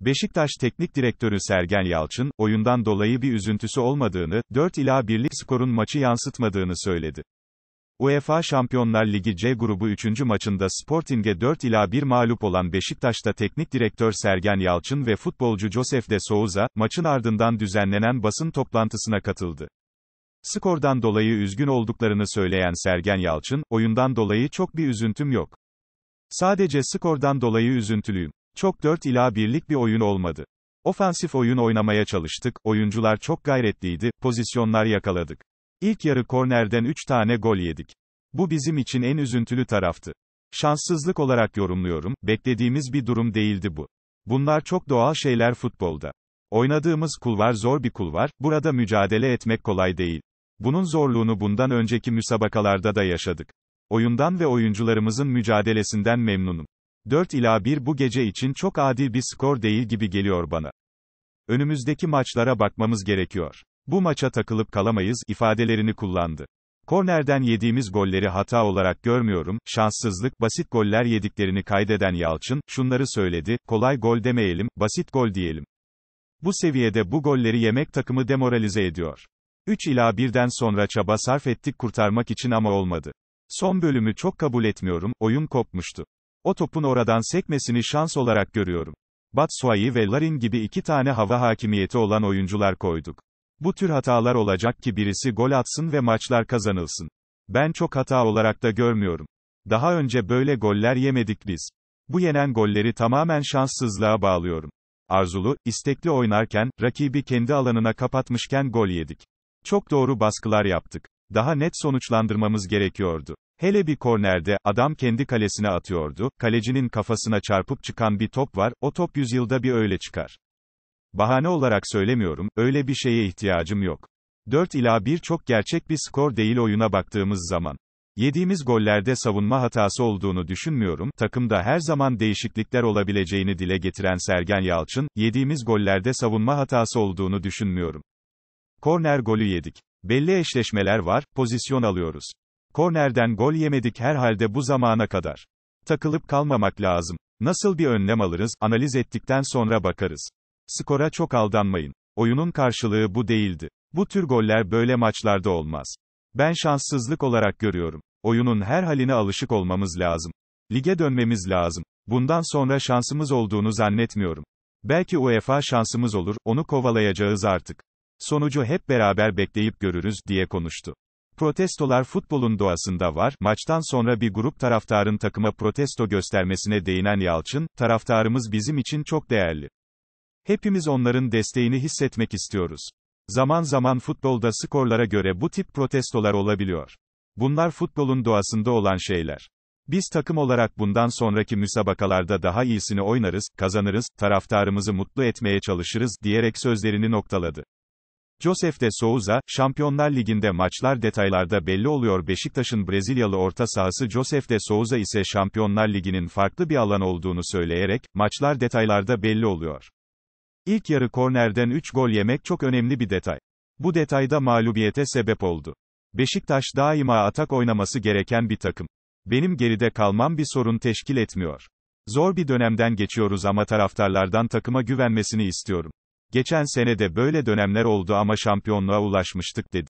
Beşiktaş Teknik Direktörü Sergen Yalçın, oyundan dolayı bir üzüntüsü olmadığını, 4 ila 1'lik skorun maçı yansıtmadığını söyledi. UEFA Şampiyonlar Ligi C grubu 3. maçında Sporting'e 4 ila 1 mağlup olan Beşiktaş'ta teknik direktör Sergen Yalçın ve futbolcu Josef de Souza, maçın ardından düzenlenen basın toplantısına katıldı. Skordan dolayı üzgün olduklarını söyleyen Sergen Yalçın, oyundan dolayı çok bir üzüntüm yok. Sadece skordan dolayı üzüntülüyüm. Çok 4 ila birlik bir oyun olmadı. Ofansif oyun oynamaya çalıştık, oyuncular çok gayretliydi, pozisyonlar yakaladık. İlk yarı kornerden 3 tane gol yedik. Bu bizim için en üzüntülü taraftı. Şanssızlık olarak yorumluyorum, beklediğimiz bir durum değildi bu. Bunlar çok doğal şeyler futbolda. Oynadığımız kulvar zor bir kulvar, burada mücadele etmek kolay değil. Bunun zorluğunu bundan önceki müsabakalarda da yaşadık. Oyundan ve oyuncularımızın mücadelesinden memnunum. 4 ila 1 bu gece için çok adil bir skor değil gibi geliyor bana. Önümüzdeki maçlara bakmamız gerekiyor. Bu maça takılıp kalamayız ifadelerini kullandı. Kornerden yediğimiz golleri hata olarak görmüyorum, şanssızlık, basit goller yediklerini kaydeden Yalçın, şunları söyledi, kolay gol demeyelim, basit gol diyelim. Bu seviyede bu golleri yemek takımı demoralize ediyor. 3 ila 1'den sonra çaba sarf ettik kurtarmak için ama olmadı. Son bölümü çok kabul etmiyorum, oyun kopmuştu. O topun oradan sekmesini şans olarak görüyorum. Batshuayi ve Larin gibi iki tane hava hakimiyeti olan oyuncular koyduk. Bu tür hatalar olacak ki birisi gol atsın ve maçlar kazanılsın. Ben çok hata olarak da görmüyorum. Daha önce böyle goller yemedik biz. Bu yenen golleri tamamen şanssızlığa bağlıyorum. Arzulu, istekli oynarken, rakibi kendi alanına kapatmışken gol yedik. Çok doğru baskılar yaptık. Daha net sonuçlandırmamız gerekiyordu. Hele bir kornerde, adam kendi kalesine atıyordu, kalecinin kafasına çarpıp çıkan bir top var, o top yüzyılda bir öyle çıkar. Bahane olarak söylemiyorum, öyle bir şeye ihtiyacım yok. 4 ila 1 çok gerçek bir skor değil oyuna baktığımız zaman. Yediğimiz gollerde savunma hatası olduğunu düşünmüyorum, takımda her zaman değişiklikler olabileceğini dile getiren Sergen Yalçın, yediğimiz gollerde savunma hatası olduğunu düşünmüyorum. Korner golü yedik. Belli eşleşmeler var, pozisyon alıyoruz. Kornerden gol yemedik herhalde bu zamana kadar. Takılıp kalmamak lazım. Nasıl bir önlem alırız, analiz ettikten sonra bakarız. Skora çok aldanmayın. Oyunun karşılığı bu değildi. Bu tür goller böyle maçlarda olmaz. Ben şanssızlık olarak görüyorum. Oyunun her haline alışık olmamız lazım. Lige dönmemiz lazım. Bundan sonra şansımız olduğunu zannetmiyorum. Belki UEFA şansımız olur, onu kovalayacağız artık. Sonucu hep beraber bekleyip görürüz diye konuştu. Protestolar futbolun doğasında var. Maçtan sonra bir grup taraftarın takıma protesto göstermesine değinen Yalçın, taraftarımız bizim için çok değerli. Hepimiz onların desteğini hissetmek istiyoruz. Zaman zaman futbolda skorlara göre bu tip protestolar olabiliyor. Bunlar futbolun doğasında olan şeyler. Biz takım olarak bundan sonraki müsabakalarda daha iyisini oynarız, kazanırız, taraftarımızı mutlu etmeye çalışırız diyerek sözlerini noktaladı. Josef de Souza, Şampiyonlar Ligi'nde maçlar detaylarda belli oluyor Beşiktaş'ın Brezilyalı orta sahası Josef de Souza ise Şampiyonlar Ligi'nin farklı bir alan olduğunu söyleyerek, maçlar detaylarda belli oluyor. İlk yarı kornerden 3 gol yemek çok önemli bir detay. Bu detayda mağlubiyete sebep oldu. Beşiktaş daima atak oynaması gereken bir takım. Benim geride kalmam bir sorun teşkil etmiyor. Zor bir dönemden geçiyoruz ama taraftarlardan takıma güvenmesini istiyorum. Geçen sene de böyle dönemler oldu ama şampiyonluğa ulaşmıştık dedi.